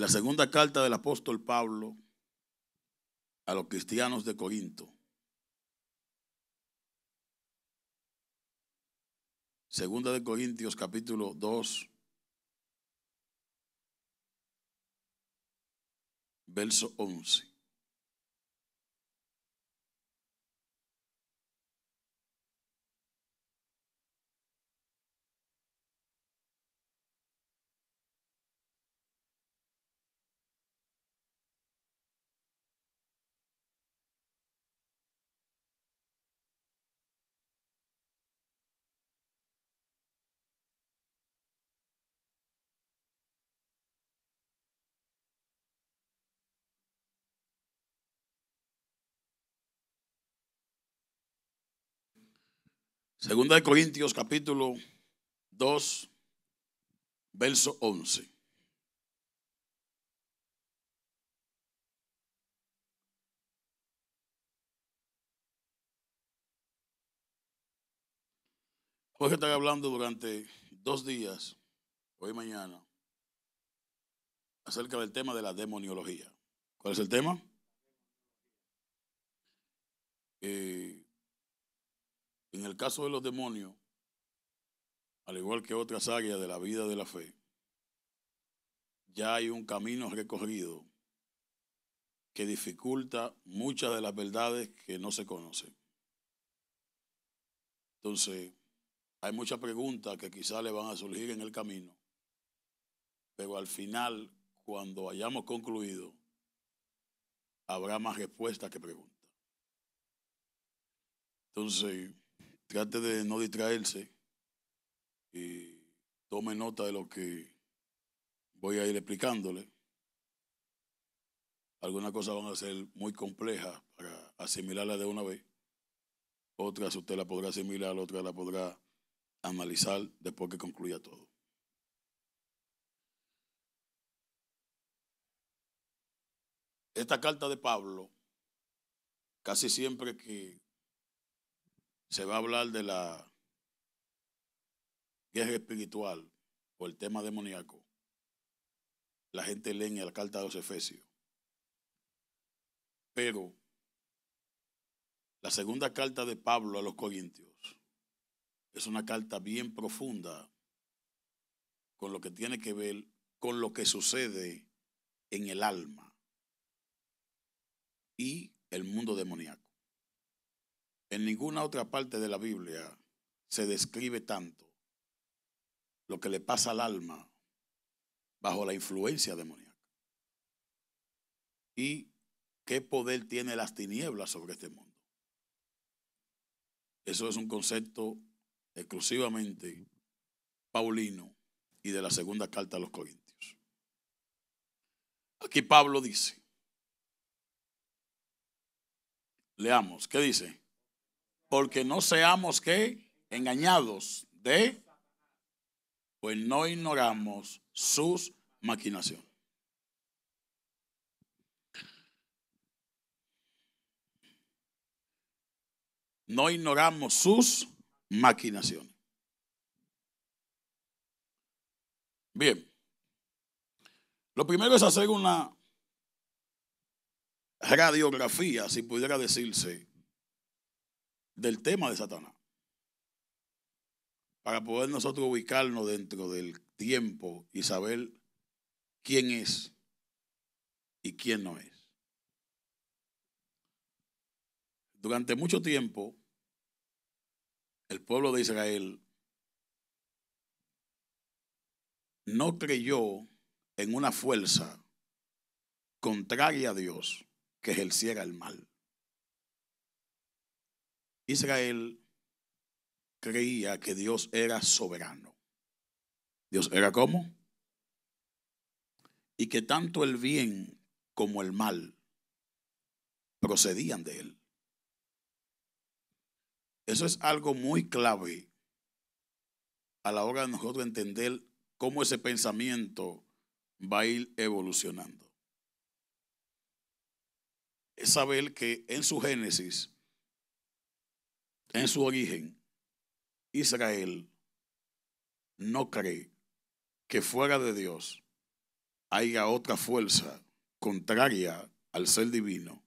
la segunda carta del apóstol Pablo a los cristianos de Corinto, segunda de Corintios capítulo 2, verso 11. Segunda de Corintios capítulo 2, verso 11. Hoy estar hablando durante dos días, hoy y mañana, acerca del tema de la demoniología. ¿Cuál es el tema? Eh, en el caso de los demonios, al igual que otras áreas de la vida de la fe, ya hay un camino recorrido que dificulta muchas de las verdades que no se conocen. Entonces, hay muchas preguntas que quizás le van a surgir en el camino, pero al final, cuando hayamos concluido, habrá más respuestas que preguntas. Entonces, Trate de no distraerse y tome nota de lo que voy a ir explicándole. Algunas cosas van a ser muy complejas para asimilarlas de una vez. Otras usted la podrá asimilar, otras la podrá analizar después que concluya todo. Esta carta de Pablo, casi siempre que se va a hablar de la guerra espiritual o el tema demoníaco. La gente lee en la carta de los Efesios. Pero la segunda carta de Pablo a los Corintios es una carta bien profunda con lo que tiene que ver con lo que sucede en el alma y el mundo demoníaco. En ninguna otra parte de la Biblia se describe tanto lo que le pasa al alma bajo la influencia demoníaca. Y qué poder tiene las tinieblas sobre este mundo. Eso es un concepto exclusivamente paulino y de la segunda carta a los Corintios. Aquí Pablo dice, leamos, ¿qué dice? porque no seamos que engañados de, pues no ignoramos sus maquinaciones. No ignoramos sus maquinaciones. Bien. Lo primero es hacer una radiografía, si pudiera decirse, del tema de Satanás. Para poder nosotros ubicarnos dentro del tiempo y saber quién es y quién no es. Durante mucho tiempo, el pueblo de Israel no creyó en una fuerza contraria a Dios que ejerciera el mal. Israel creía que Dios era soberano. ¿Dios era cómo? Y que tanto el bien como el mal procedían de él. Eso es algo muy clave a la hora de nosotros entender cómo ese pensamiento va a ir evolucionando. Es saber que en su génesis en su origen, Israel no cree que fuera de Dios haya otra fuerza contraria al ser divino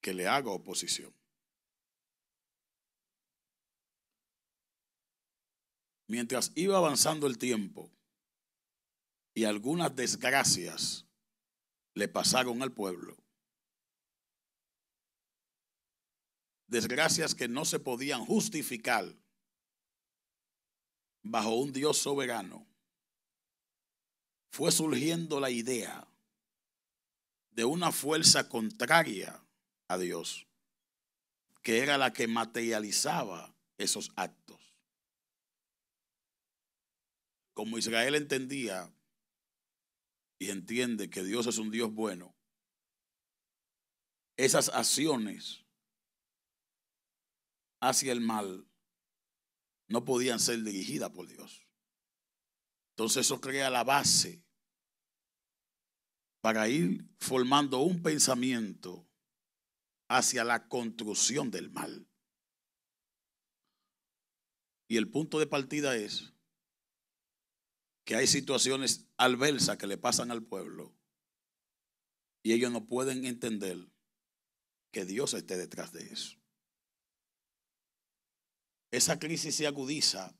que le haga oposición. Mientras iba avanzando el tiempo y algunas desgracias le pasaron al pueblo, desgracias que no se podían justificar bajo un Dios soberano, fue surgiendo la idea de una fuerza contraria a Dios, que era la que materializaba esos actos. Como Israel entendía y entiende que Dios es un Dios bueno, esas acciones hacia el mal no podían ser dirigidas por Dios. Entonces eso crea la base para ir formando un pensamiento hacia la construcción del mal. Y el punto de partida es que hay situaciones adversas que le pasan al pueblo y ellos no pueden entender que Dios esté detrás de eso. Esa crisis se agudiza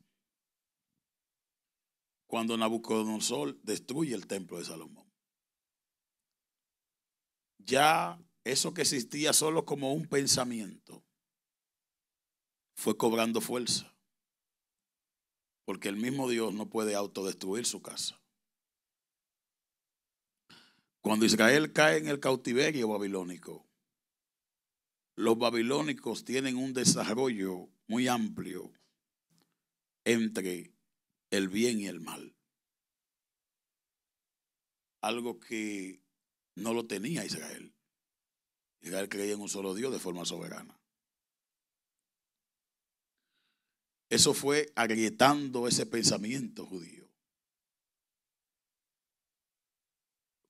cuando Nabucodonosor destruye el templo de Salomón. Ya eso que existía solo como un pensamiento fue cobrando fuerza. Porque el mismo Dios no puede autodestruir su casa. Cuando Israel cae en el cautiverio babilónico, los babilónicos tienen un desarrollo muy amplio entre el bien y el mal. Algo que no lo tenía Israel. Israel creía en un solo Dios de forma soberana. Eso fue agrietando ese pensamiento judío.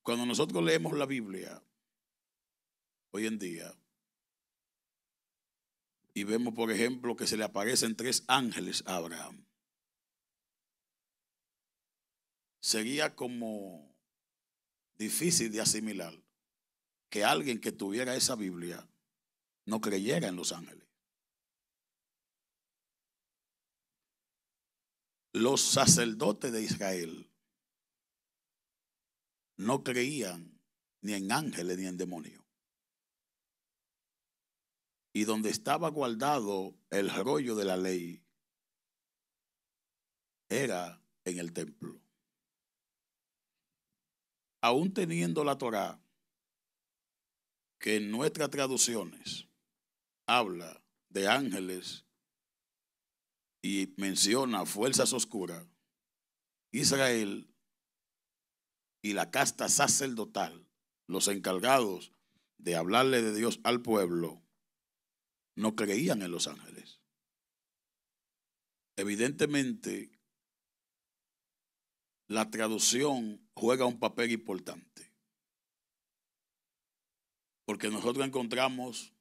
Cuando nosotros leemos la Biblia, hoy en día, y vemos, por ejemplo, que se le aparecen tres ángeles a Abraham. Sería como difícil de asimilar que alguien que tuviera esa Biblia no creyera en los ángeles. Los sacerdotes de Israel no creían ni en ángeles ni en demonios y donde estaba guardado el rollo de la ley era en el templo. Aún teniendo la Torá, que en nuestras traducciones habla de ángeles y menciona fuerzas oscuras, Israel y la casta sacerdotal, los encargados de hablarle de Dios al pueblo, no creían en los ángeles. Evidentemente, la traducción juega un papel importante. Porque nosotros encontramos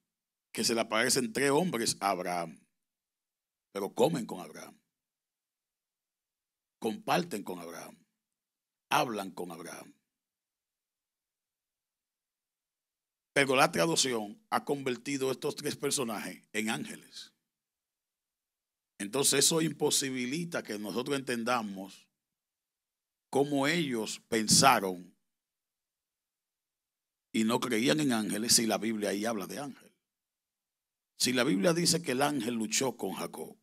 que se le aparecen tres hombres a Abraham, pero comen con Abraham, comparten con Abraham, hablan con Abraham. Pero la traducción ha convertido estos tres personajes en ángeles. Entonces eso imposibilita que nosotros entendamos cómo ellos pensaron y no creían en ángeles si la Biblia ahí habla de ángel. Si la Biblia dice que el ángel luchó con Jacob,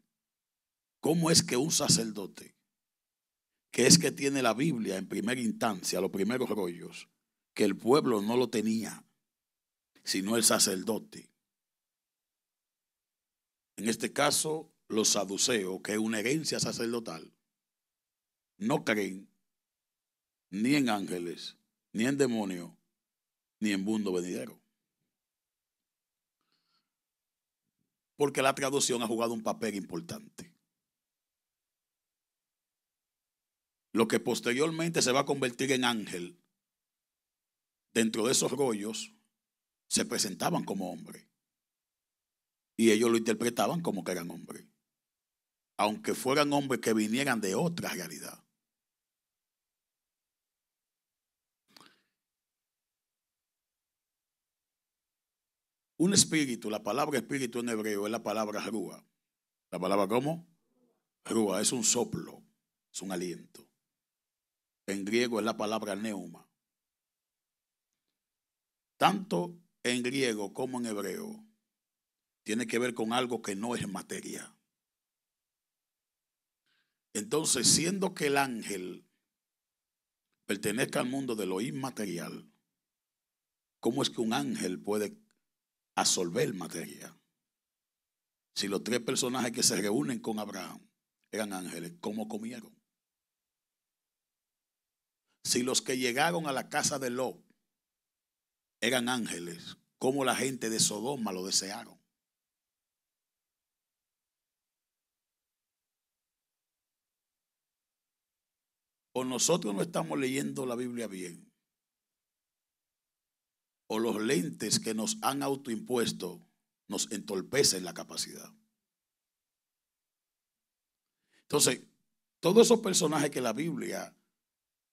¿cómo es que un sacerdote, que es que tiene la Biblia en primera instancia, los primeros rollos, que el pueblo no lo tenía, sino el sacerdote. En este caso, los saduceos, que es una herencia sacerdotal, no creen ni en ángeles, ni en demonios, ni en mundo venidero. Porque la traducción ha jugado un papel importante. Lo que posteriormente se va a convertir en ángel, dentro de esos rollos, se presentaban como hombres. Y ellos lo interpretaban como que eran hombres. Aunque fueran hombres que vinieran de otra realidad. Un espíritu, la palabra espíritu en hebreo es la palabra rúa. ¿La palabra cómo? Rúa es un soplo, es un aliento. En griego es la palabra neuma. Tanto en griego como en hebreo tiene que ver con algo que no es materia. Entonces, siendo que el ángel pertenezca al mundo de lo inmaterial, ¿cómo es que un ángel puede absorber materia? Si los tres personajes que se reúnen con Abraham eran ángeles, ¿cómo comieron? Si los que llegaron a la casa de Lot eran ángeles, como la gente de Sodoma lo desearon. O nosotros no estamos leyendo la Biblia bien. O los lentes que nos han autoimpuesto nos entorpecen la capacidad. Entonces, todos esos personajes que la Biblia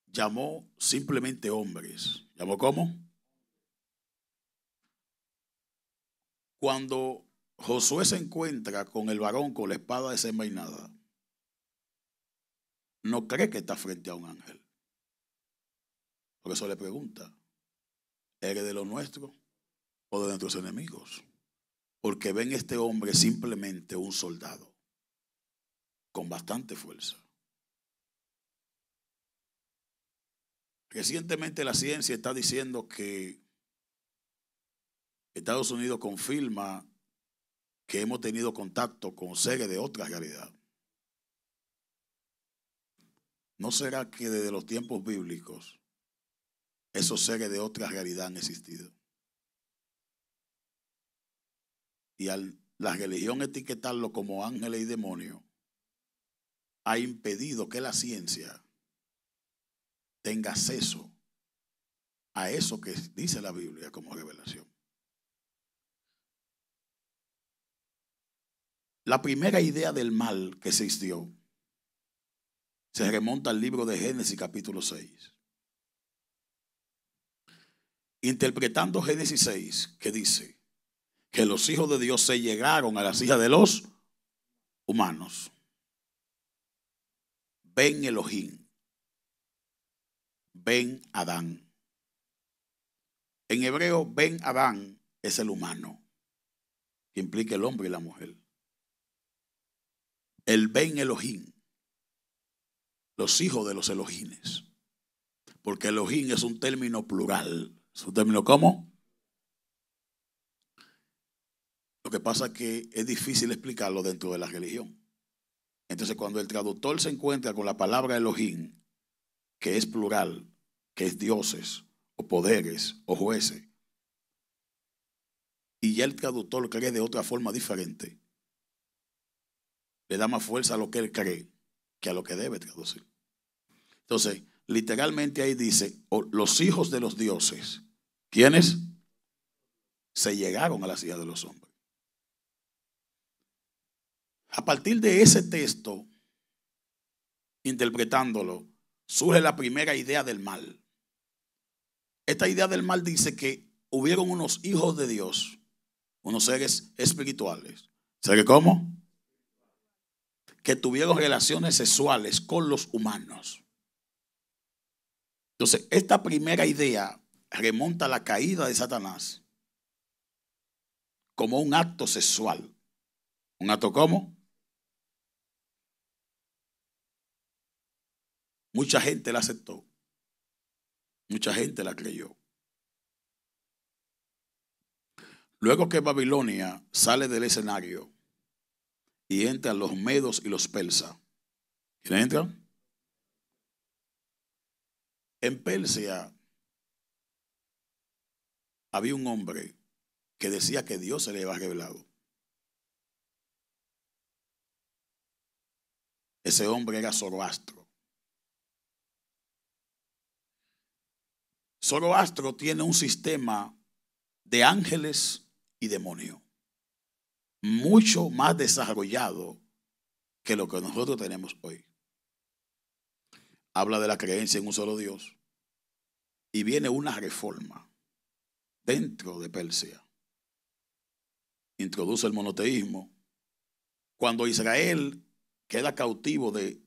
llamó simplemente hombres, ¿llamó cómo? Cuando Josué se encuentra con el varón con la espada desenvainada, no cree que está frente a un ángel. Por eso le pregunta, ¿eres de lo nuestro o de nuestros enemigos? Porque ven este hombre simplemente un soldado, con bastante fuerza. Recientemente la ciencia está diciendo que Estados Unidos confirma que hemos tenido contacto con seres de otra realidad. ¿No será que desde los tiempos bíblicos esos seres de otra realidad han existido? Y la religión etiquetarlo como ángeles y demonios ha impedido que la ciencia tenga acceso a eso que dice la Biblia como revelación. La primera idea del mal que existió se remonta al libro de Génesis capítulo 6. Interpretando Génesis 6, que dice que los hijos de Dios se llegaron a la silla de los humanos. Ven Elohim, Ven Adán. En hebreo, ven Adán es el humano, que implica el hombre y la mujer el Ben Elohim, los hijos de los Elohines. Porque Elohim es un término plural. ¿Es un término cómo? Lo que pasa es que es difícil explicarlo dentro de la religión. Entonces, cuando el traductor se encuentra con la palabra Elohim, que es plural, que es dioses, o poderes, o jueces, y ya el traductor cree de otra forma diferente, le da más fuerza a lo que él cree que a lo que debe traducir. Entonces, literalmente ahí dice, los hijos de los dioses, ¿quiénes? Se llegaron a la silla de los hombres. A partir de ese texto, interpretándolo, surge la primera idea del mal. Esta idea del mal dice que hubieron unos hijos de Dios, unos seres espirituales. ¿sabe cómo? que tuvieron relaciones sexuales con los humanos. Entonces, esta primera idea remonta a la caída de Satanás como un acto sexual. ¿Un acto cómo? Mucha gente la aceptó. Mucha gente la creyó. Luego que Babilonia sale del escenario, y entran los medos y los persas. ¿quién entran? En Persia había un hombre que decía que Dios se le había revelado. Ese hombre era Zoroastro. Zoroastro tiene un sistema de ángeles y demonios mucho más desarrollado que lo que nosotros tenemos hoy. Habla de la creencia en un solo Dios y viene una reforma dentro de Persia. Introduce el monoteísmo. Cuando Israel queda cautivo de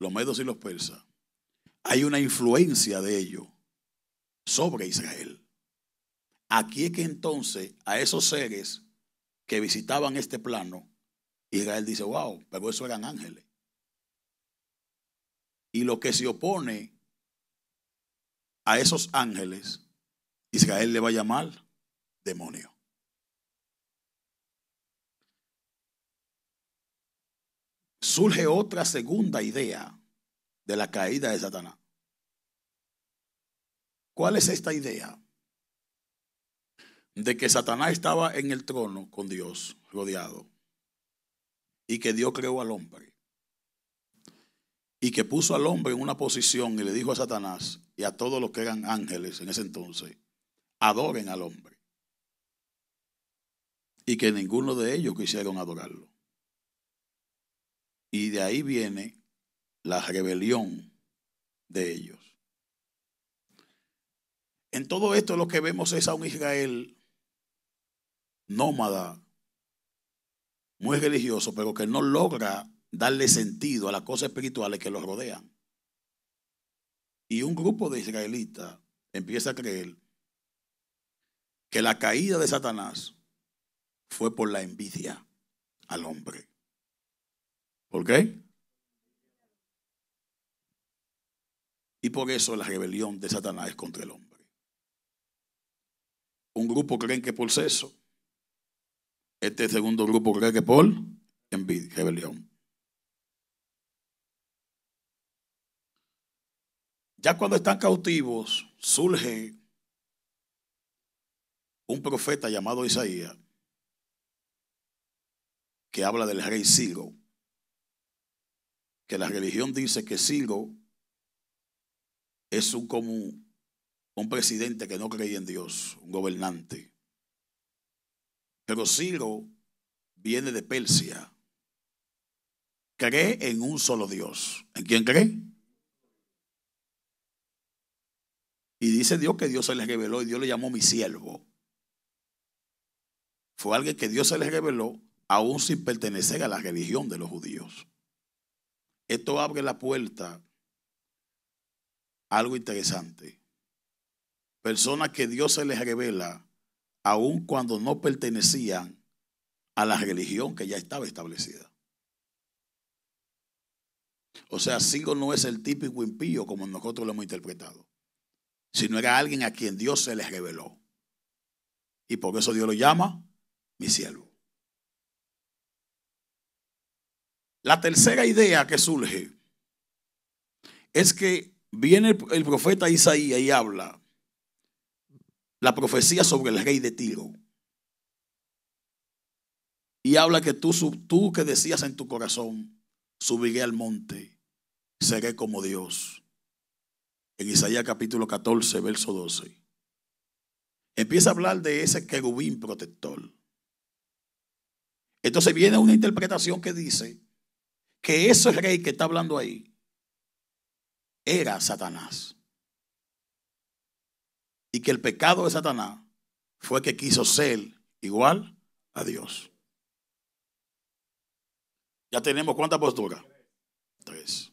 los medos y los persas, hay una influencia de ellos sobre Israel. Aquí es que entonces a esos seres que visitaban este plano, Israel dice, wow, pero eso eran ángeles. Y lo que se opone a esos ángeles, Israel le va a llamar demonio. Surge otra segunda idea de la caída de Satanás. ¿Cuál es esta idea? de que Satanás estaba en el trono con Dios, rodeado, y que Dios creó al hombre, y que puso al hombre en una posición y le dijo a Satanás y a todos los que eran ángeles en ese entonces, adoren al hombre, y que ninguno de ellos quisieron adorarlo. Y de ahí viene la rebelión de ellos. En todo esto lo que vemos es a un Israel nómada, muy religioso, pero que no logra darle sentido a las cosas espirituales que los rodean. Y un grupo de israelitas empieza a creer que la caída de Satanás fue por la envidia al hombre. ¿Por qué? Y por eso la rebelión de Satanás es contra el hombre. Un grupo creen que por eso este segundo grupo cree que Paul envidia, rebelión. Ya cuando están cautivos, surge un profeta llamado Isaías que habla del rey Sigo, que la religión dice que Sigo es un común, un presidente que no creía en Dios, un gobernante. Pero Ciro viene de Persia. Cree en un solo Dios. ¿En quién cree? Y dice Dios que Dios se le reveló y Dios le llamó mi siervo. Fue alguien que Dios se le reveló aún sin pertenecer a la religión de los judíos. Esto abre la puerta a algo interesante. Personas que Dios se les revela aun cuando no pertenecían a la religión que ya estaba establecida. O sea, Sigo no es el típico impío como nosotros lo hemos interpretado, sino era alguien a quien Dios se les reveló. Y por eso Dios lo llama mi siervo. La tercera idea que surge es que viene el profeta Isaías y habla la profecía sobre el rey de Tiro. Y habla que tú, tú que decías en tu corazón, subiré al monte, seré como Dios. En Isaías capítulo 14, verso 12. Empieza a hablar de ese querubín protector. Entonces viene una interpretación que dice que ese rey que está hablando ahí era Satanás y que el pecado de Satanás fue que quiso ser igual a Dios. Ya tenemos cuántas posturas? Tres.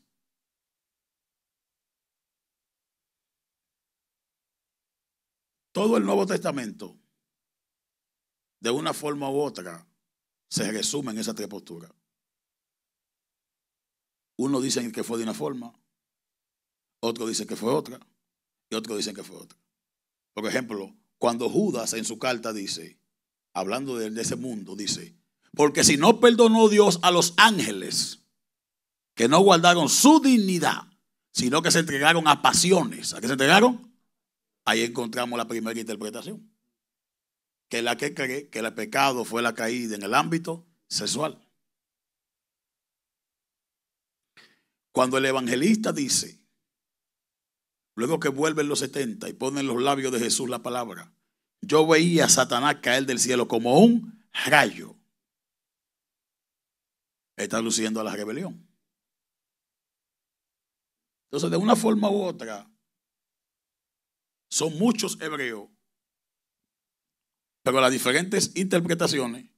Todo el Nuevo Testamento, de una forma u otra, se resume en esas tres posturas. Uno dice que fue de una forma, otro dice que fue otra, y otro dice que fue otra. Por ejemplo, cuando Judas en su carta dice, hablando de, ese mundo, dice, porque si no perdonó Dios a los ángeles, que no guardaron su dignidad, sino que se entregaron a pasiones, ¿a qué se entregaron? Ahí encontramos la primera interpretación, que la que cree que el pecado fue la caída en el ámbito sexual. Cuando el evangelista dice Luego que vuelven los 70 y ponen los labios de Jesús la palabra, yo veía a Satanás caer del cielo como un rayo. Está luciendo a la rebelión. Entonces, de una forma u otra, son muchos hebreos, pero las diferentes interpretaciones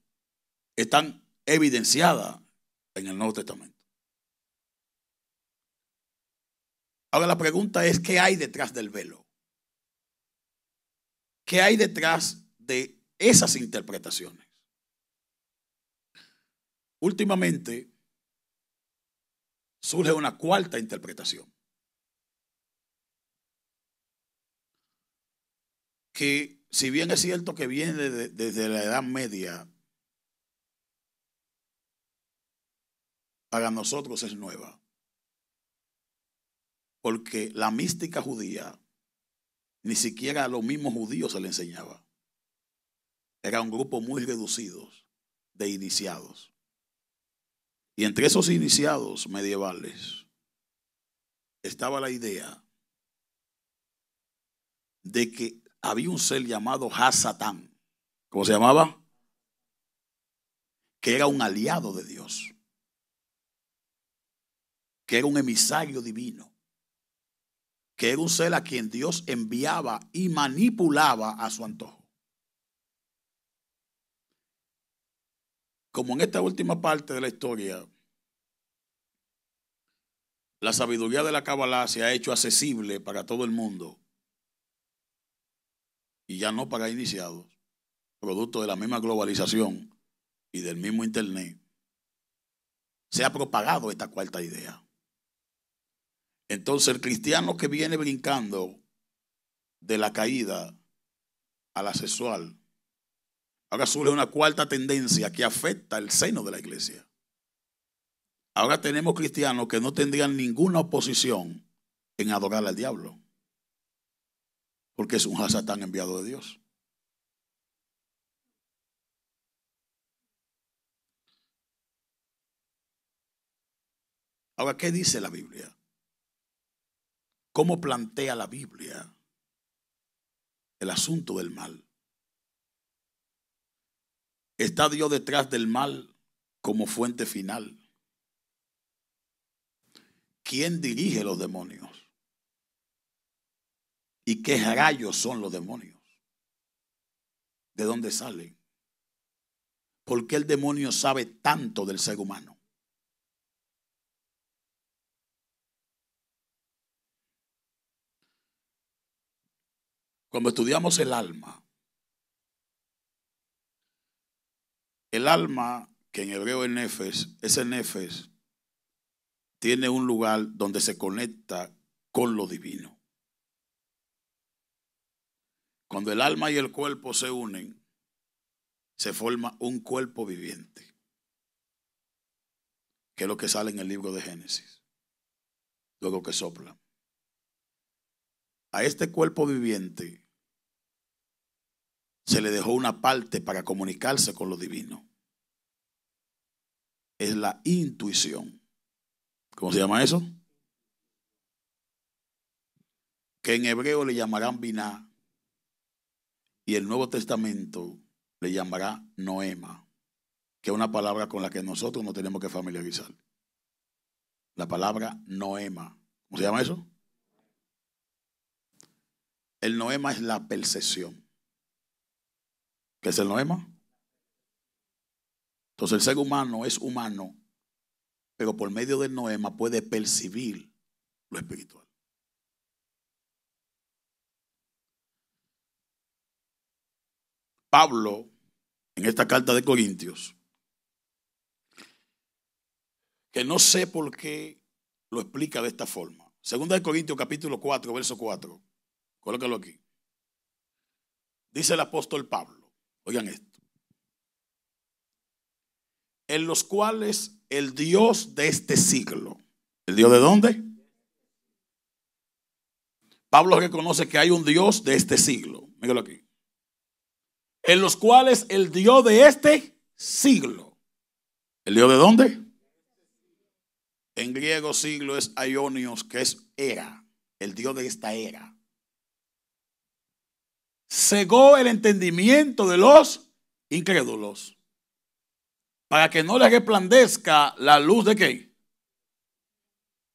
están evidenciadas en el Nuevo Testamento. Ahora la pregunta es, ¿qué hay detrás del velo? ¿Qué hay detrás de esas interpretaciones? Últimamente surge una cuarta interpretación. que si bien es cierto que viene desde, la Edad Media, para nosotros es nueva. Porque la mística judía, ni siquiera a los mismos judíos se le enseñaba. Era un grupo muy reducido de iniciados. Y entre esos iniciados medievales estaba la idea de que había un ser llamado Hasatán. ¿Cómo se llamaba? Que era un aliado de Dios. Que era un emisario divino que era un ser a quien Dios enviaba y manipulaba a su antojo. Como en esta última parte de la historia, la sabiduría de la Kabbalah se ha hecho accesible para todo el mundo y ya no para iniciados, producto de la misma globalización y del mismo Internet, se ha propagado esta cuarta idea. Entonces el cristiano que viene brincando de la caída a la sexual, ahora surge una cuarta tendencia que afecta el seno de la iglesia. Ahora tenemos cristianos que no tendrían ninguna oposición en adorar al diablo, porque es un Hasatán enviado de Dios. Ahora, ¿qué dice la Biblia? cómo plantea la Biblia el asunto del mal. ¿Está Dios detrás del mal como fuente final? ¿Quién dirige los demonios? ¿Y qué rayos son los demonios? ¿De dónde salen? ¿Por qué el demonio sabe tanto del ser humano? Cuando estudiamos el alma, el alma, que en hebreo es nefes, ese nefes tiene un lugar donde se conecta con lo divino. Cuando el alma y el cuerpo se unen, se forma un cuerpo viviente, que es lo que sale en el libro de Génesis, luego que sopla. A este cuerpo viviente se le dejó una parte para comunicarse con lo divino. Es la intuición. ¿Cómo se llama eso? Que en hebreo le llamarán Biná y el Nuevo Testamento le llamará Noema, que es una palabra con la que nosotros no tenemos que familiarizar. La palabra Noema. ¿Cómo se llama eso? El Noema es la percepción que es el noema. Entonces el ser humano es humano, pero por medio del noema puede percibir lo espiritual. Pablo, en esta carta de Corintios, que no sé por qué lo explica de esta forma. Segunda de Corintios capítulo 4, verso 4. Colócalo aquí. Dice el apóstol Pablo. Oigan esto. En los cuales el Dios de este siglo, ¿el Dios de dónde? Pablo reconoce que hay un Dios de este siglo. Míralo aquí. En los cuales el Dios de este siglo. ¿El Dios de dónde? En griego siglo es Ionios, que es era, el Dios de esta era cegó el entendimiento de los incrédulos, para que no le resplandezca la luz de qué?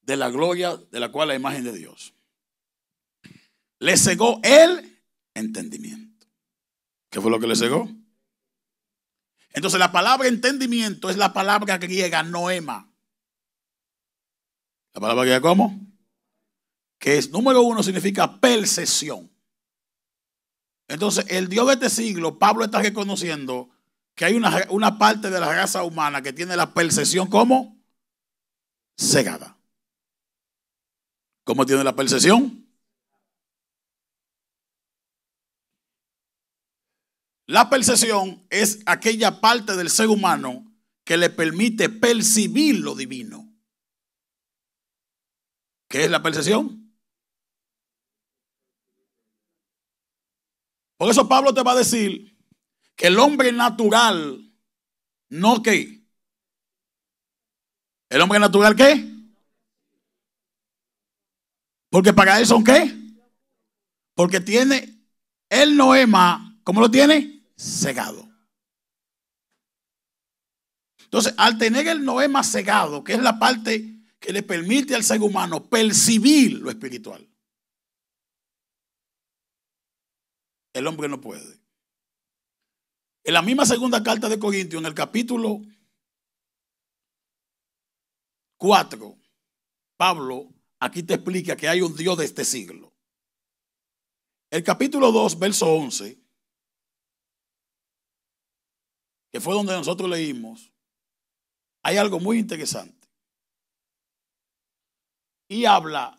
De la gloria de la cual la imagen de Dios. Le cegó el entendimiento. ¿Qué fue lo que le cegó? Entonces la palabra entendimiento es la palabra griega noema. ¿La palabra griega cómo? Que es número uno significa percepción. Entonces, el Dios de este siglo, Pablo está reconociendo que hay una, parte de la raza humana que tiene la percepción como cegada. ¿Cómo tiene la percepción? La percepción es aquella parte del ser humano que le permite percibir lo divino. ¿Qué es la percepción? Por eso Pablo te va a decir que el hombre natural, no qué. ¿El hombre natural qué? Porque para él son qué. Porque tiene el noema, ¿cómo lo tiene? Cegado. Entonces, al tener el noema cegado, que es la parte que le permite al ser humano percibir lo espiritual, El hombre no puede. En la misma segunda carta de Corintio, en el capítulo 4, Pablo aquí te explica que hay un Dios de este siglo. El capítulo 2, verso 11, que fue donde nosotros leímos, hay algo muy interesante. Y habla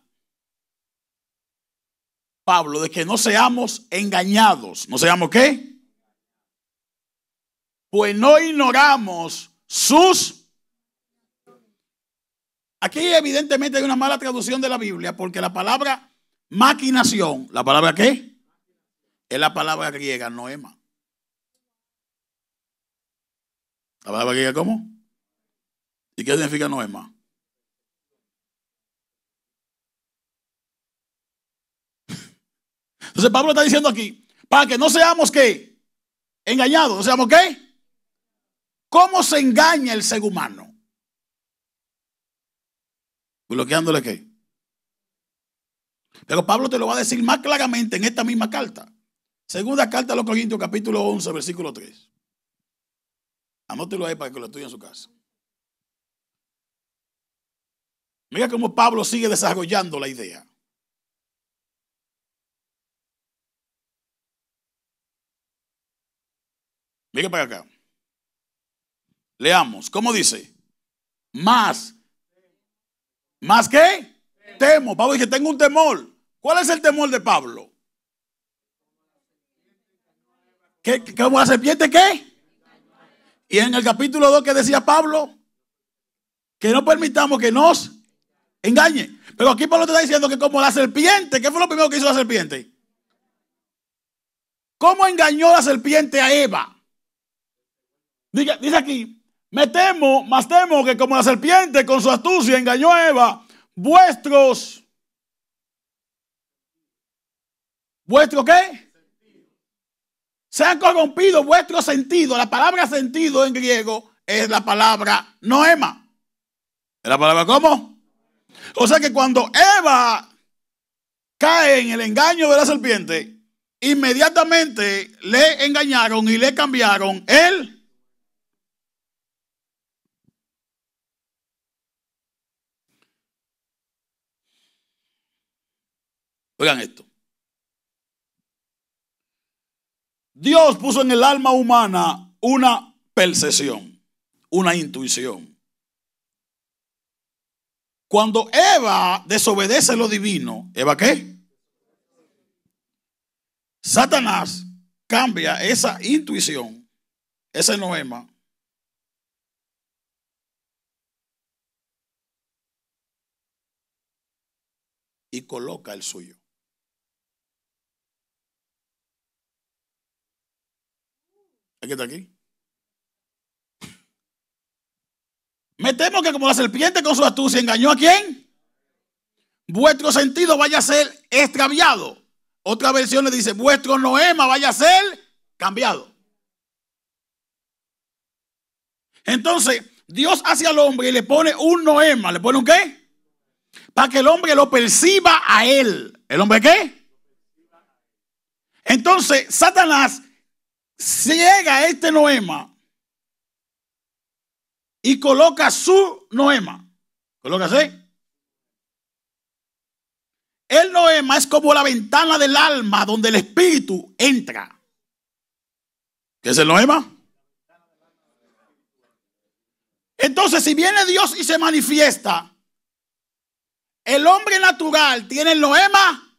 Pablo de que no seamos engañados. ¿No seamos qué? Pues no ignoramos sus... Aquí evidentemente hay una mala traducción de la Biblia porque la palabra maquinación, ¿la palabra qué? Es la palabra griega noema. ¿La palabra griega cómo? ¿Y qué significa noema? Entonces Pablo está diciendo aquí, para que no seamos que engañados, no seamos qué. ¿Cómo se engaña el ser humano? Bloqueándole qué. Pero Pablo te lo va a decir más claramente en esta misma carta. Segunda carta a los Corintios, capítulo 11, versículo 3. Anótelo ahí para que lo estudie en su casa. Mira cómo Pablo sigue desarrollando la idea. miren para acá. Leamos. ¿Cómo dice? Más. ¿Más qué? Temo. Pablo dice, tengo un temor. ¿Cuál es el temor de Pablo? ¿Qué, ¿Cómo la serpiente qué? Y en el capítulo 2 que decía Pablo, que no permitamos que nos engañe. Pero aquí Pablo te está diciendo que como la serpiente, ¿qué fue lo primero que hizo la serpiente? ¿Cómo engañó la serpiente a Eva? dice aquí, me temo, más temo que como la serpiente con su astucia engañó a Eva, vuestros... ¿Vuestro qué? Se han corrompido vuestro sentido. La palabra sentido en griego es la palabra noema. ¿Es la palabra cómo? O sea que cuando Eva cae en el engaño de la serpiente, inmediatamente le engañaron y le cambiaron el Oigan esto. Dios puso en el alma humana una percepción, una intuición. Cuando Eva desobedece lo divino, ¿Eva qué? Satanás cambia esa intuición, ese noema, y coloca el suyo. ¿Aquí está aquí? Me temo que como la serpiente con su astucia engañó a quién, vuestro sentido vaya a ser extraviado. Otra versión le dice, vuestro noema vaya a ser cambiado. Entonces, Dios hace al hombre y le pone un noema, ¿le pone un qué? Para que el hombre lo perciba a él. ¿El hombre qué? Entonces, Satanás ciega este noema y coloca su noema. Colócase. El noema es como la ventana del alma donde el espíritu entra. ¿Qué es el noema? Entonces, si viene Dios y se manifiesta, el hombre natural tiene el noema.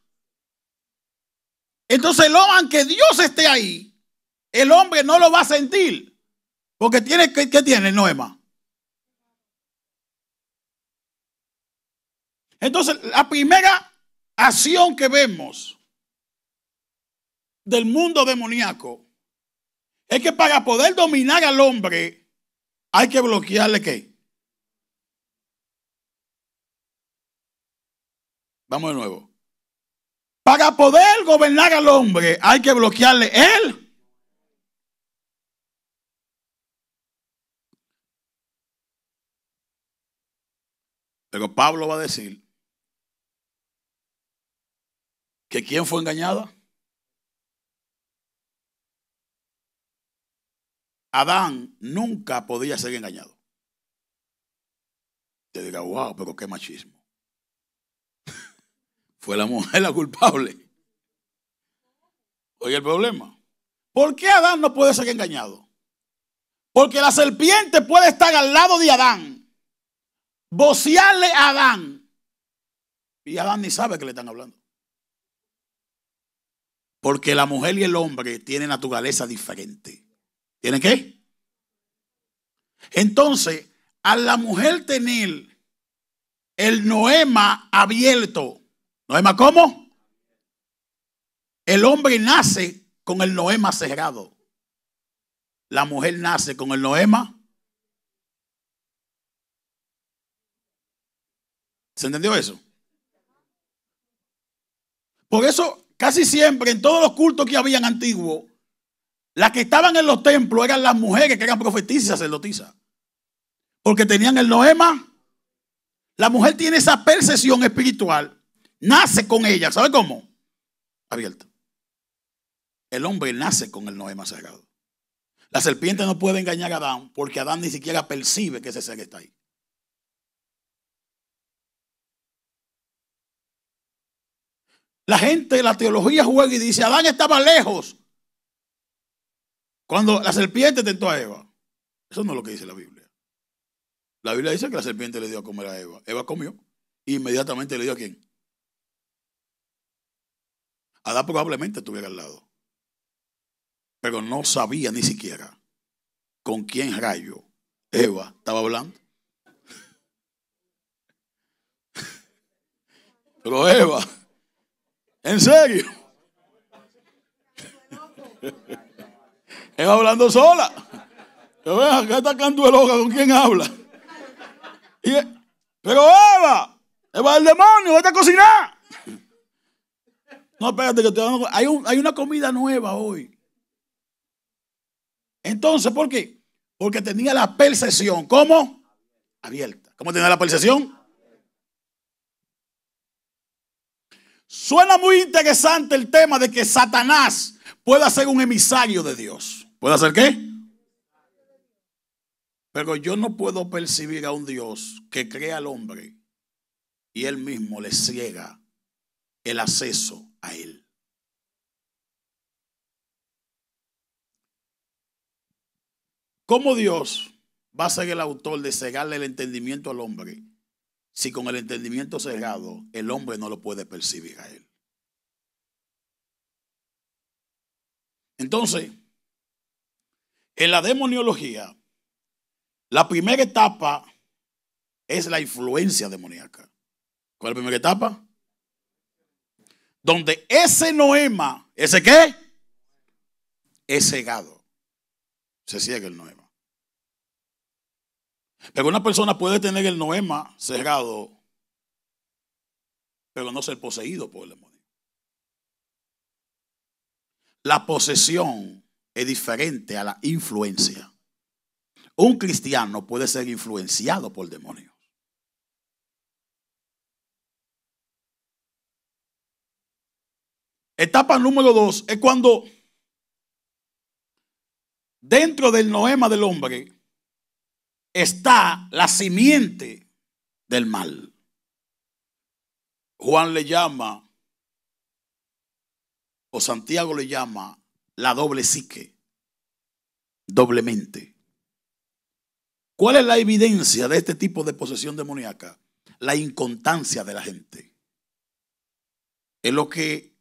Entonces, van que Dios esté ahí, el hombre no lo va a sentir. Porque tiene, ¿qué, tiene Noema? Entonces, la primera acción que vemos del mundo demoníaco es que para poder dominar al hombre hay que bloquearle qué. Vamos de nuevo. Para poder gobernar al hombre hay que bloquearle él. Pero Pablo va a decir que quién fue engañado. Adán nunca podía ser engañado. Te diga, wow, pero qué machismo. fue la mujer la culpable. Oye el problema. ¿Por qué Adán no puede ser engañado? Porque la serpiente puede estar al lado de Adán Vocearle a Adán. Y Adán ni sabe que le están hablando. Porque la mujer y el hombre tienen naturaleza diferente. ¿Tienen qué? Entonces, a la mujer tener el noema abierto. ¿Noema cómo? El hombre nace con el noema cerrado. La mujer nace con el noema ¿Se entendió eso? Por eso, casi siempre en todos los cultos que habían antiguos, las que estaban en los templos eran las mujeres que eran profetizas y sacerdotisas. Porque tenían el noema. La mujer tiene esa percepción espiritual. Nace con ella. ¿Sabe cómo? Abierta. El hombre nace con el noema sagrado. La serpiente no puede engañar a Adán porque Adán ni siquiera percibe que ese ser está ahí. La gente, la teología juega y dice, Adán estaba lejos cuando la serpiente tentó a Eva. Eso no es lo que dice la Biblia. La Biblia dice que la serpiente le dio a comer a Eva. Eva comió e inmediatamente le dio a quién. Adán probablemente estuviera al lado. Pero no sabía ni siquiera con quién rayo Eva estaba hablando. Pero Eva ¿En serio? Es hablando sola. Acá está ojo ¿con quién habla? pero Eva, Eva el demonio, vete a cocinar. No, espérate, que te dando, hay, hay una comida nueva hoy. Entonces, ¿por qué? Porque tenía la percepción, ¿cómo? Abierta. ¿Cómo tenía la percepción? Suena muy interesante el tema de que Satanás pueda ser un emisario de Dios. ¿Puede ser qué? Pero yo no puedo percibir a un Dios que crea al hombre y él mismo le ciega el acceso a él. ¿Cómo Dios va a ser el autor de cegarle el entendimiento al hombre si con el entendimiento cegado el hombre no lo puede percibir a él. Entonces, en la demoniología, la primera etapa es la influencia demoníaca. ¿Cuál es la primera etapa? Donde ese noema, ¿ese qué? Es cegado. Se ciega el noema. Pero una persona puede tener el noema cerrado, pero no ser poseído por el demonio. La posesión es diferente a la influencia. Un cristiano puede ser influenciado por demonios. Etapa número dos es cuando dentro del noema del hombre está la simiente del mal. Juan le llama, o Santiago le llama, la doble psique, doblemente. ¿Cuál es la evidencia de este tipo de posesión demoníaca? La inconstancia de la gente. Es lo que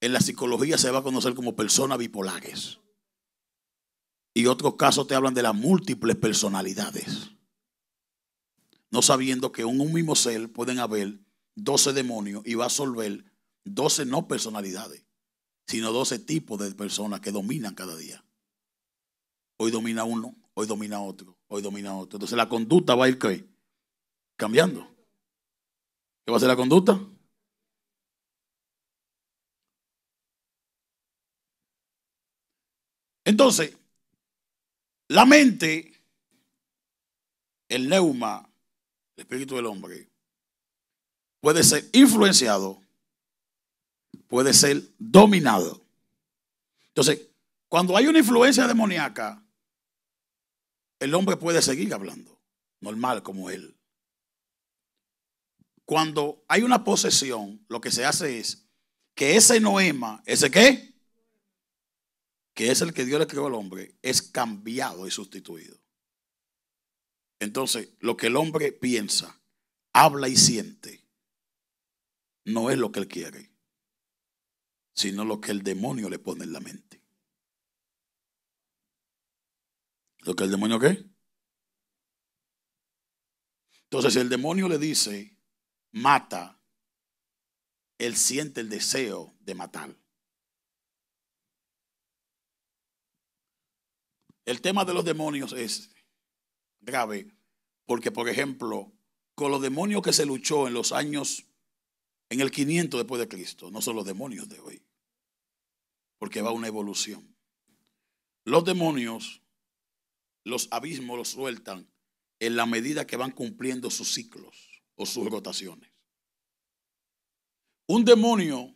en la psicología se va a conocer como personas bipolares. Y otros casos te hablan de las múltiples personalidades. No sabiendo que en un mismo ser pueden haber 12 demonios y va a solver 12 no personalidades, sino 12 tipos de personas que dominan cada día. Hoy domina uno, hoy domina otro, hoy domina otro. Entonces la conducta va a ir cambiando. ¿Qué va a ser la conducta? Entonces, la mente, el neuma, el espíritu del hombre, puede ser influenciado, puede ser dominado. Entonces, cuando hay una influencia demoníaca, el hombre puede seguir hablando, normal como él. Cuando hay una posesión, lo que se hace es que ese noema, ese qué? es el que Dios le creó al hombre, es cambiado y sustituido. Entonces, lo que el hombre piensa, habla y siente, no es lo que él quiere, sino lo que el demonio le pone en la mente. ¿Lo que el demonio qué? Entonces, si el demonio le dice, mata, él siente el deseo de matar. El tema de los demonios es grave porque, por ejemplo, con los demonios que se luchó en los años, en el 500 después de Cristo, no son los demonios de hoy, porque va una evolución. Los demonios, los abismos los sueltan en la medida que van cumpliendo sus ciclos o sus rotaciones. Un demonio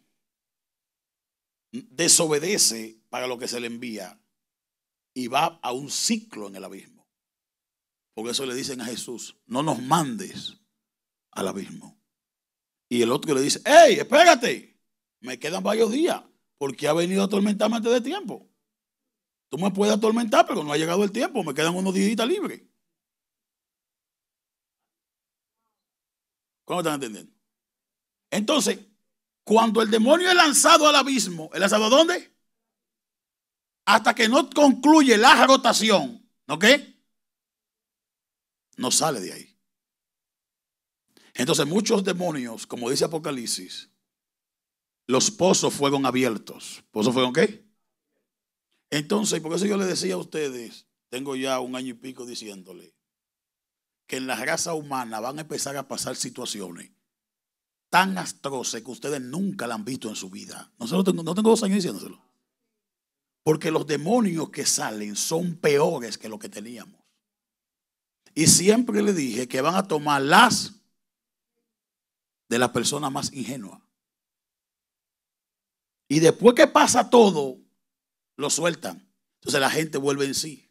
desobedece para lo que se le envía y va a un ciclo en el abismo. Por eso le dicen a Jesús, no nos mandes al abismo. Y el otro le dice, hey, espérate, me quedan varios días porque ha venido a atormentarme antes de tiempo. Tú me puedes atormentar, pero no ha llegado el tiempo, me quedan unos días libres. ¿Cómo están entendiendo? Entonces, cuando el demonio es lanzado al abismo, el lanzado a dónde? hasta que no concluye la rotación, ¿ok? No sale de ahí. Entonces muchos demonios, como dice Apocalipsis, los pozos fueron abiertos. ¿Pozos fueron qué? Entonces, por eso yo les decía a ustedes, tengo ya un año y pico diciéndole, que en la raza humana van a empezar a pasar situaciones tan atroces que ustedes nunca la han visto en su vida. No, no tengo dos años diciéndoselo. Porque los demonios que salen son peores que lo que teníamos. Y siempre le dije que van a tomar las de la persona más ingenua. Y después que pasa todo, lo sueltan. Entonces la gente vuelve en sí.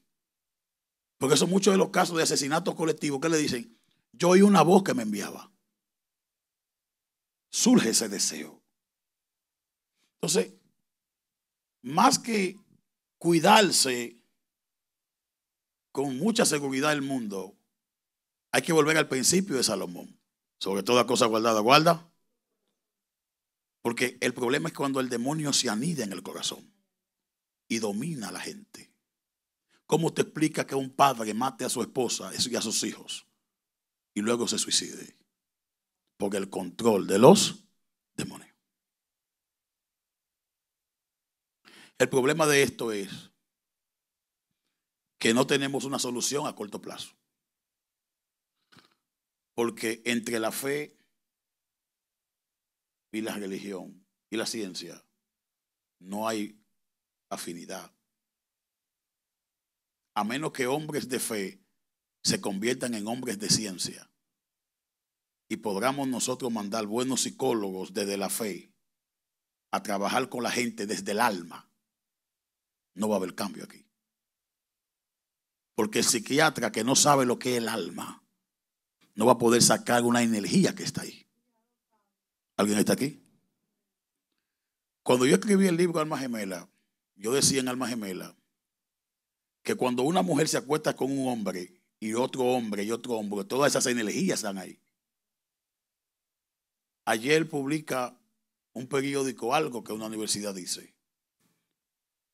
Porque son muchos de los casos de asesinatos colectivos que le dicen, yo oí una voz que me enviaba. Surge ese deseo. Entonces, más que cuidarse con mucha seguridad del mundo, hay que volver al principio de Salomón. Sobre toda cosa guardada, guarda. Porque el problema es cuando el demonio se anida en el corazón y domina a la gente. ¿Cómo te explica que un padre mate a su esposa y a sus hijos y luego se suicide? Por el control de los demonios. El problema de esto es que no tenemos una solución a corto plazo. Porque entre la fe y la religión y la ciencia no hay afinidad. A menos que hombres de fe se conviertan en hombres de ciencia y podamos nosotros mandar buenos psicólogos desde la fe a trabajar con la gente desde el alma no va a haber cambio aquí. Porque el psiquiatra que no sabe lo que es el alma, no va a poder sacar una energía que está ahí. ¿Alguien está aquí? Cuando yo escribí el libro Alma Gemela, yo decía en Alma Gemela que cuando una mujer se acuesta con un hombre y otro hombre y otro hombre, todas esas energías están ahí. Ayer publica un periódico algo que una universidad dice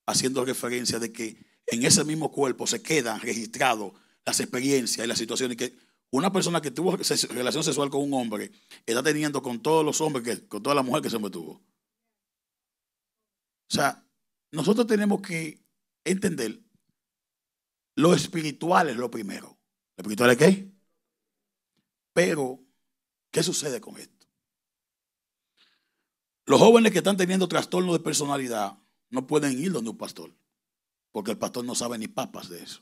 haciendo referencia de que en ese mismo cuerpo se quedan registradas las experiencias y las situaciones que una persona que tuvo relación sexual con un hombre está teniendo con todos los hombres, que, con toda la mujer que se hombre tuvo. O sea, nosotros tenemos que entender lo espiritual es lo primero. ¿Lo espiritual es qué? Pero, ¿qué sucede con esto? Los jóvenes que están teniendo trastornos de personalidad no pueden ir donde un pastor, porque el pastor no sabe ni papas de eso.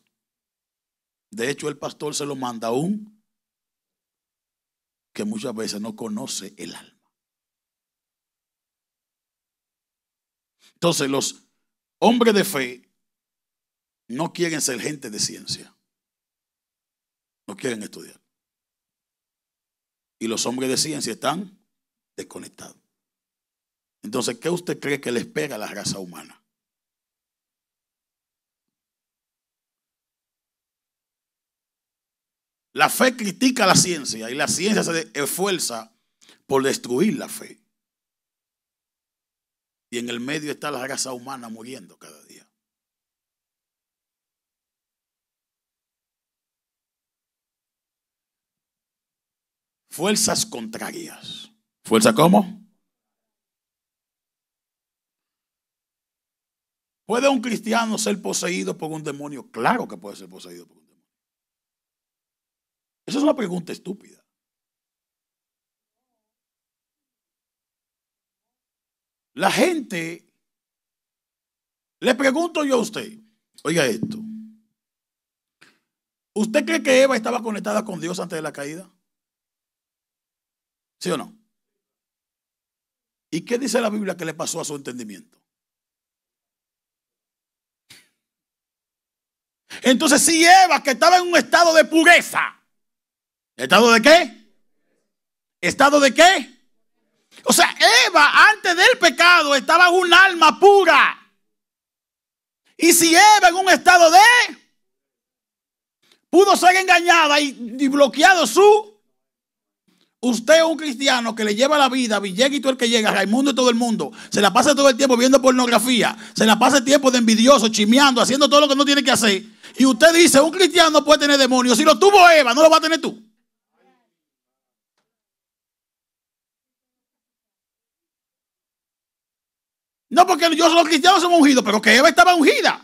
De hecho, el pastor se lo manda a un que muchas veces no conoce el alma. Entonces, los hombres de fe no quieren ser gente de ciencia. No quieren estudiar. Y los hombres de ciencia están desconectados. Entonces, ¿qué usted cree que le espera a la raza humana? La fe critica la ciencia y la ciencia se esfuerza por destruir la fe. Y en el medio está la raza humana muriendo cada día. Fuerzas contrarias. ¿Fuerza cómo? ¿Puede un cristiano ser poseído por un demonio? Claro que puede ser poseído por un demonio. Esa es una pregunta estúpida. La gente, le pregunto yo a usted, oiga esto, ¿usted cree que Eva estaba conectada con Dios antes de la caída? ¿Sí o no? ¿Y qué dice la Biblia que le pasó a su entendimiento? Entonces si Eva, que estaba en un estado de pureza, ¿estado de qué? ¿Estado de qué? O sea, Eva antes del pecado estaba un alma pura. Y si Eva en un estado de pudo ser engañada y, bloqueado su. Usted es un cristiano que le lleva la vida, Villegas y todo el que llega, Raimundo y todo el mundo, se la pasa todo el tiempo viendo pornografía, se la pasa el tiempo de envidioso, chimeando, haciendo todo lo que no tiene que hacer. Y usted dice, un cristiano puede tener demonios. Si lo tuvo Eva, no lo va a tener tú. No, porque yo, los cristianos somos ungidos, pero que Eva estaba ungida.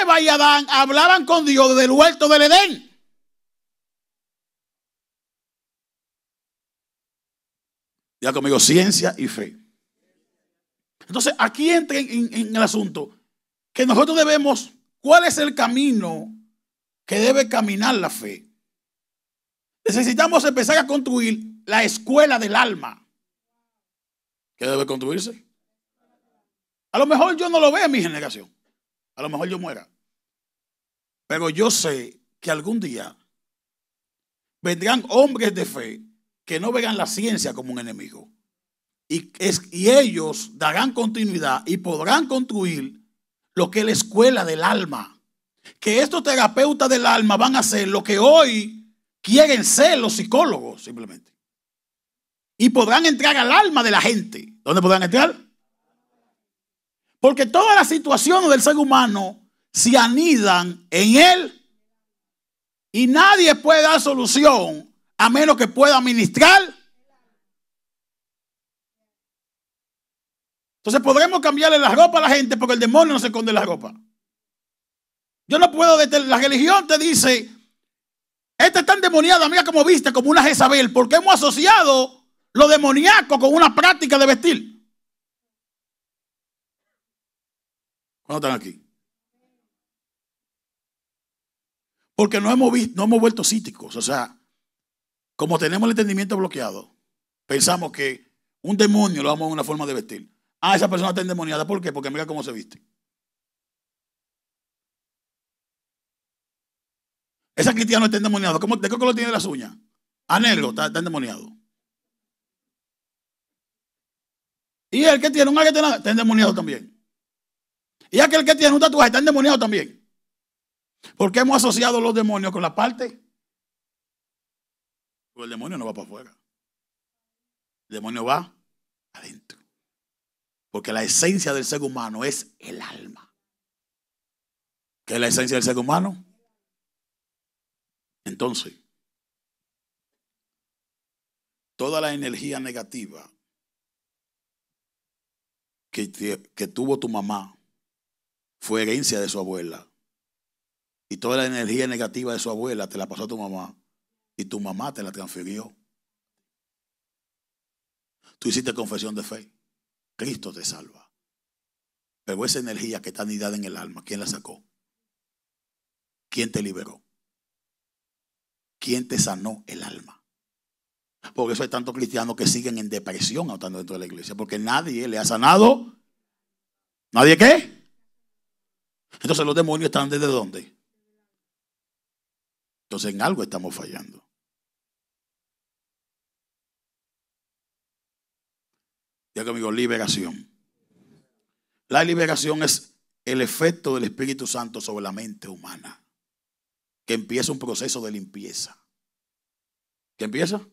Eva y Adán hablaban con Dios desde el huerto del Edén. Ya conmigo, ciencia y fe. Entonces, aquí entra en el asunto que nosotros debemos ¿Cuál es el camino que debe caminar la fe? Necesitamos empezar a construir la escuela del alma. ¿Qué debe construirse? A lo mejor yo no lo veo en mi generación. A lo mejor yo muera. Pero yo sé que algún día vendrán hombres de fe que no vean la ciencia como un enemigo. Y, es, y ellos darán continuidad y podrán construir lo que es la escuela del alma. Que estos terapeutas del alma van a hacer lo que hoy quieren ser los psicólogos, simplemente. Y podrán entrar al alma de la gente. ¿Dónde podrán entrar? Porque todas las situaciones del ser humano se anidan en él. Y nadie puede dar solución a menos que pueda ministrar Entonces podremos cambiarle la ropa a la gente porque el demonio no se esconde la ropa. Yo no puedo detener. La religión te dice, esta es tan demoniada, mira como viste, como una Jezabel, porque hemos asociado lo demoníaco con una práctica de vestir. ¿Cuándo están aquí? Porque no hemos, visto, no hemos vuelto cíticos. O sea, como tenemos el entendimiento bloqueado, pensamos que un demonio lo vamos a una forma de vestir. Ah, esa persona está endemoniada. ¿Por qué? Porque mira cómo se viste. Esa cristiana está endemoniada. ¿Cómo, ¿De qué color tiene las uñas? A ah, está, endemoniado. Y el que tiene un águila está endemoniado también. Y aquel que tiene un tatuaje está endemoniado también. Porque hemos asociado los demonios con la parte. Porque el demonio no va para afuera. El demonio va adentro. Porque la esencia del ser humano es el alma. ¿Qué es la esencia del ser humano? Entonces, toda la energía negativa que, tuvo tu mamá fue herencia de su abuela. Y toda la energía negativa de su abuela te la pasó a tu mamá. Y tu mamá te la transfirió. Tú hiciste confesión de fe. Cristo te salva. Pero esa energía que está anidada en el alma, ¿quién la sacó? ¿Quién te liberó? ¿Quién te sanó el alma? Por eso hay tantos cristianos que siguen en depresión estando dentro de la iglesia, porque nadie le ha sanado. ¿Nadie qué? Entonces los demonios están desde dónde? Entonces en algo estamos fallando. Ya conmigo, liberación. La liberación es el efecto del Espíritu Santo sobre la mente humana, que empieza un proceso de limpieza. ¿Qué empieza?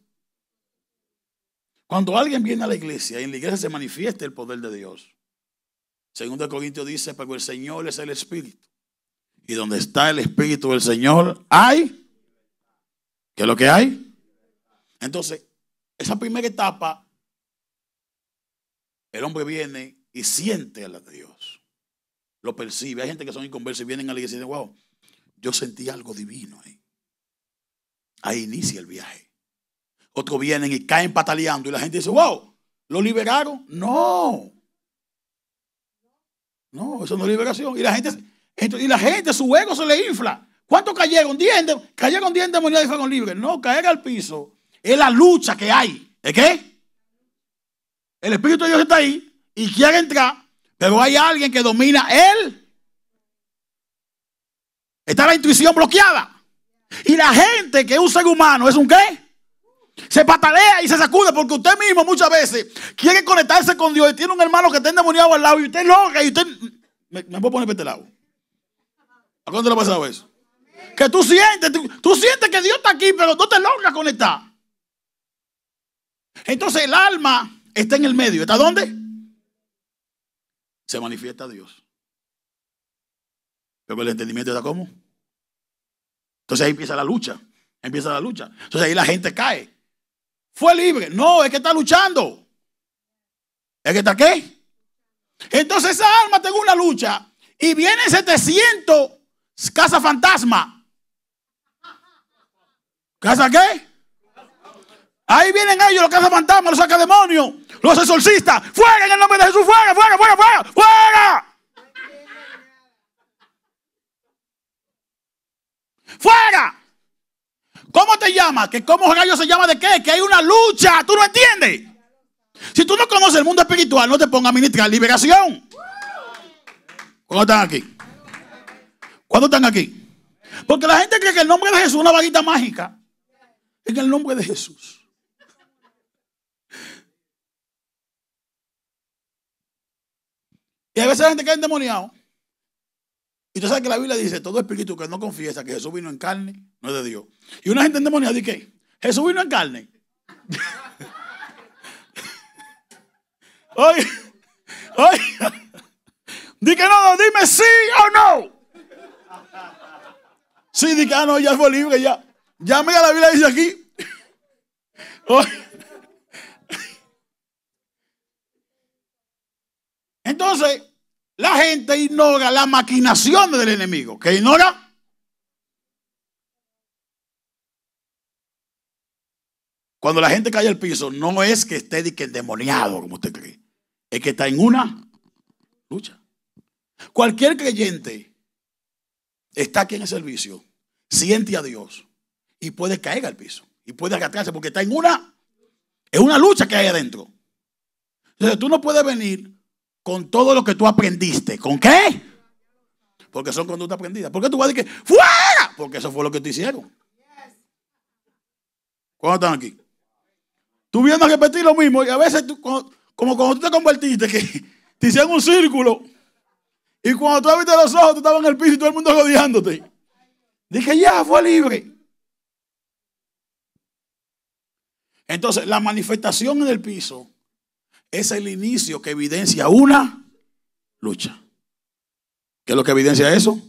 Cuando alguien viene a la iglesia y en la iglesia se manifiesta el poder de Dios. Segundo Corintios dice, pero el Señor es el Espíritu. Y donde está el Espíritu del Señor, hay. ¿Qué es lo que hay? Entonces, esa primera etapa el hombre viene y siente a la de Dios. Lo percibe. Hay gente que son inconversos y vienen a la iglesia y dicen, wow, yo sentí algo divino ahí. Ahí inicia el viaje. Otros vienen y caen pataleando y la gente dice, wow, ¿lo liberaron? No. No, eso no es liberación. Y la gente, y la gente su ego se le infla. ¿Cuántos cayeron? ¿Diez? Cayeron 10 demonios y fueron libres. No, caer al piso es la lucha que hay. ¿Es qué? El Espíritu de Dios está ahí y quiere entrar, pero hay alguien que domina él. Está la intuición bloqueada. Y la gente que es un ser humano es un qué? Se patalea y se sacude porque usted mismo muchas veces quiere conectarse con Dios y tiene un hermano que está endemoniado al lado y usted logra y usted... Me, poner para este lado. ¿A cuándo le ha pasado eso? Que tú sientes, tú, sientes que Dios está aquí, pero no te logras conectar. Entonces el alma está en el medio. ¿Está dónde? Se manifiesta Dios. Pero el entendimiento está como. Entonces ahí empieza la lucha. Empieza la lucha. Entonces ahí la gente cae. Fue libre. No, es que está luchando. ¿Es que está qué? Entonces esa alma tiene una lucha. Y viene 700 casa fantasma. ¿Casa qué? Ahí vienen ellos, los cazafantasmas, los saca demonios los exorcistas, fuera en el nombre de Jesús, fuera, fuera, fuera, fuera, fuera. Fuera. ¿Cómo te llamas? ¿Que ¿Cómo rayos se llama de qué? Que hay una lucha, tú no entiendes. Si tú no conoces el mundo espiritual, no te pongas a ministrar liberación. ¿Cuándo están aquí? ¿Cuándo están aquí? Porque la gente cree que el nombre de Jesús es una varita mágica. En el nombre de Jesús. Y a veces la gente es endemoniado. Y tú sabes que la Biblia dice, todo espíritu que no confiesa que Jesús vino en carne, no es de Dios. Y una gente endemoniada dice, ¿qué? Jesús vino en carne. oye, oye. Dice, que no, dime sí o no. Sí, di ah, no, ya fue libre, ya. Ya a la Biblia dice aquí. oye. Entonces, la gente ignora la maquinación del enemigo. ¿Qué ignora? Cuando la gente cae al piso, no es que esté endemoniado, como usted cree. Es que está en una lucha. Cualquier creyente está aquí en el servicio, siente a Dios y puede caer al piso. Y puede agacharse porque está en una, es una lucha que hay adentro. Entonces tú no puedes venir con todo lo que tú aprendiste. ¿Con qué? Porque son conductas aprendidas. ¿Por qué tú vas a decir que fuera? Porque eso fue lo que te hicieron. ¿Cuántos están aquí? Tú vienes a repetir lo mismo y a veces como, cuando tú te convertiste, que te hicieron un círculo y cuando tú abriste los ojos, tú estabas en el piso y todo el mundo rodeándote. Dije, ya, fue libre. Entonces, la manifestación en el piso es el inicio que evidencia una lucha. ¿Qué es lo que evidencia eso?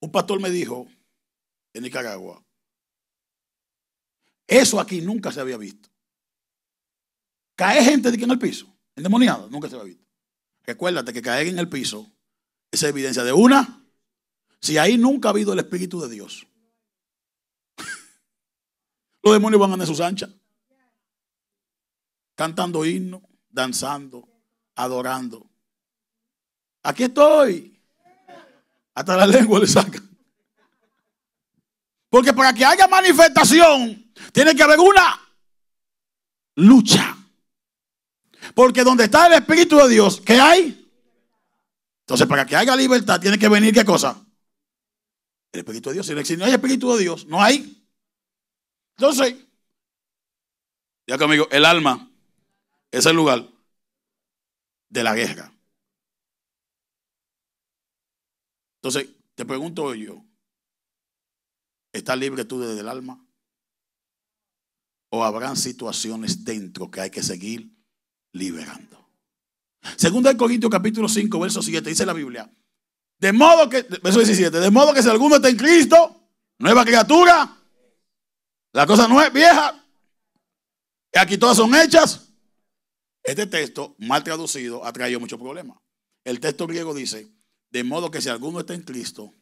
Un pastor me dijo en Nicaragua, eso aquí nunca se había visto. Cae gente de en el piso, endemoniada, nunca se había visto. Recuérdate que caer en el piso es evidencia de una, si ahí nunca ha habido el Espíritu de Dios. Los demonios van a andar sus anchas cantando himnos, danzando, adorando. Aquí estoy. Hasta la lengua le saca. Porque para que haya manifestación, tiene que haber una lucha. Porque donde está el Espíritu de Dios, ¿qué hay? Entonces, para que haya libertad, tiene que venir qué cosa? El Espíritu de Dios. Si no hay Espíritu de Dios, no hay. Entonces, ya conmigo, el alma es el lugar de la guerra. Entonces, te pregunto yo, ¿estás libre tú desde el alma? ¿O habrán situaciones dentro que hay que seguir liberando? Segunda de Corintios capítulo 5, verso 7, dice la Biblia. De modo que, verso 17, de modo que si alguno está en Cristo, nueva criatura, la cosa no es vieja, y aquí todas son hechas este texto, mal traducido, ha traído muchos problemas. El texto griego dice, de modo que si alguno está en Cristo,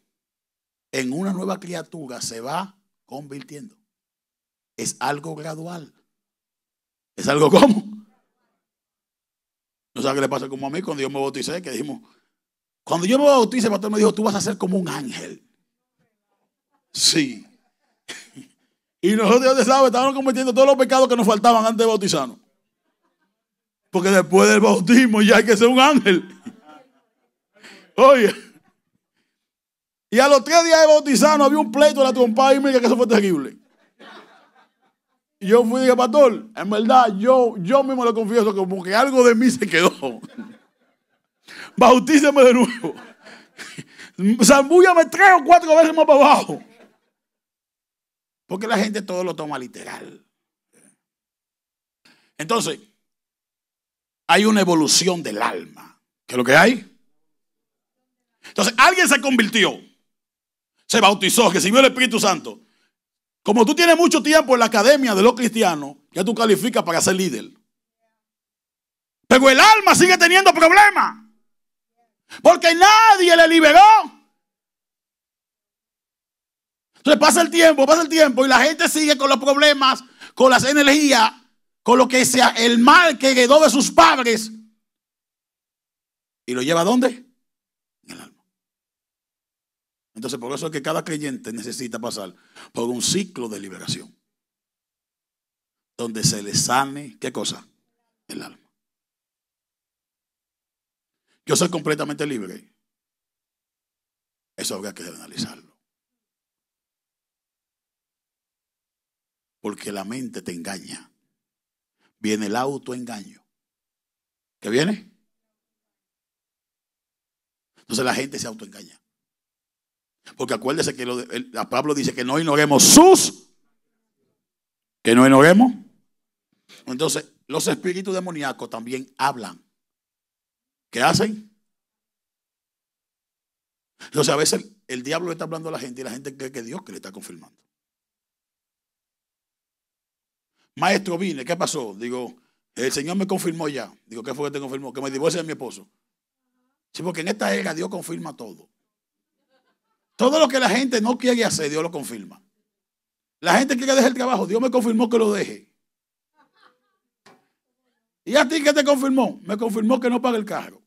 en una nueva criatura se va convirtiendo. Es algo gradual. ¿Es algo como? No sabe qué le pasa como a mí cuando yo me bauticé, que dijimos, cuando yo me bauticé, el pastor me dijo, tú vas a ser como un ángel. Sí. y nosotros, ya sabes, estábamos cometiendo todos los pecados que nos faltaban antes de bautizarnos. Porque después del bautismo ya hay que ser un ángel. Oye. Y a los tres días de bautizarnos había un pleito de la trompada y me mira que eso fue terrible. Y yo fui y dije, pastor, en verdad yo, yo mismo lo confieso como que algo de mí se quedó. Bautíceme de nuevo. Zambúllame tres o cuatro veces más para abajo. Porque la gente todo lo toma literal. Entonces, hay una evolución del alma. ¿Qué es lo que hay? Entonces, alguien se convirtió, se bautizó, recibió el Espíritu Santo. Como tú tienes mucho tiempo en la academia de los cristianos, ya tú calificas para ser líder. Pero el alma sigue teniendo problemas. Porque nadie le liberó. Entonces pasa el tiempo, pasa el tiempo y la gente sigue con los problemas, con las energías con lo que sea el mal que heredó de sus padres y lo lleva a dónde? En el alma. Entonces, por eso es que cada creyente necesita pasar por un ciclo de liberación donde se le sane, ¿qué cosa? El alma. Yo soy completamente libre. Eso habría que analizarlo. Porque la mente te engaña viene el autoengaño. ¿Qué viene? Entonces la gente se autoengaña. Porque acuérdese que Pablo dice que no ignoremos sus. Que no ignoremos. Entonces, los espíritus demoníacos también hablan. ¿Qué hacen? Entonces, a veces el, diablo está hablando a la gente y la gente cree que Dios que le está confirmando. Maestro, vine, ¿qué pasó? Digo, el Señor me confirmó ya. Digo, ¿qué fue que te confirmó? Que me divorcie de mi esposo. Sí, porque en esta era Dios confirma todo. Todo lo que la gente no quiere hacer, Dios lo confirma. La gente quiere dejar el trabajo, Dios me confirmó que lo deje. ¿Y a ti qué te confirmó? Me confirmó que no pague el carro.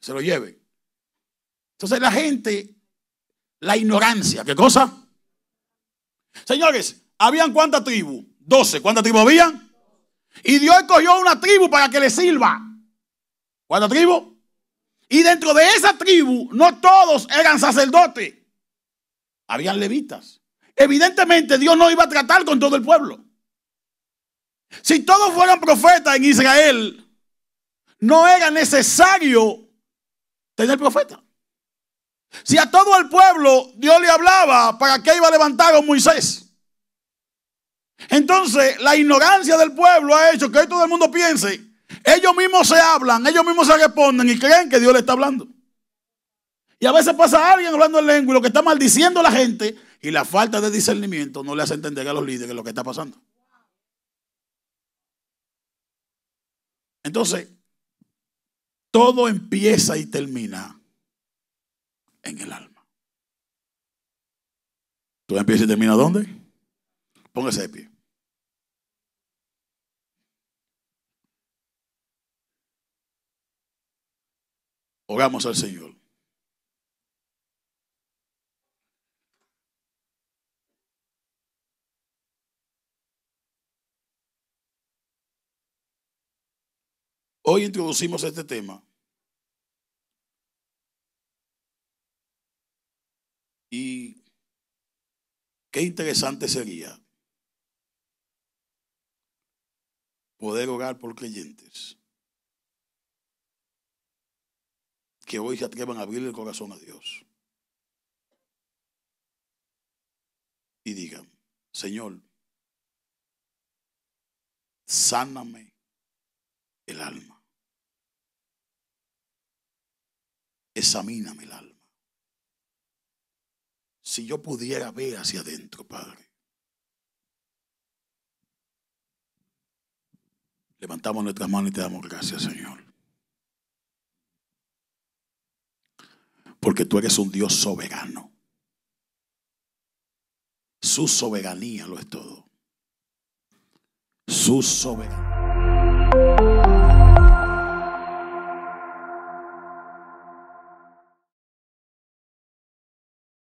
Se lo lleve. Entonces la gente, la ignorancia, ¿qué cosa? Señores, ¿habían cuántas tribus? 12. ¿Cuántas tribus había? Y Dios escogió una tribu para que le sirva. ¿Cuántas tribus? Y dentro de esa tribu, no todos eran sacerdotes. Habían levitas. Evidentemente, Dios no iba a tratar con todo el pueblo. Si todos fueran profetas en Israel, no era necesario tener profeta. Si a todo el pueblo Dios le hablaba, ¿para qué iba a levantar a Moisés? Entonces, la ignorancia del pueblo ha hecho que hoy todo el mundo piense. Ellos mismos se hablan, ellos mismos se responden y creen que Dios le está hablando. Y a veces pasa alguien hablando en lengua y lo que está maldiciendo a la gente y la falta de discernimiento no le hace entender a los líderes lo que está pasando. Entonces, todo empieza y termina en el alma. ¿Todo empieza y termina dónde? Póngase de pie. Oramos al Señor. Hoy introducimos este tema. Y qué interesante sería poder orar por creyentes. que hoy se atrevan a abrir el corazón a Dios. Y digan, Señor, sáname el alma. Examíname el alma. Si yo pudiera ver hacia adentro, Padre. Levantamos nuestras manos y te damos gracias, Señor. Porque tú eres un Dios soberano. Su soberanía lo es todo. Su soberanía.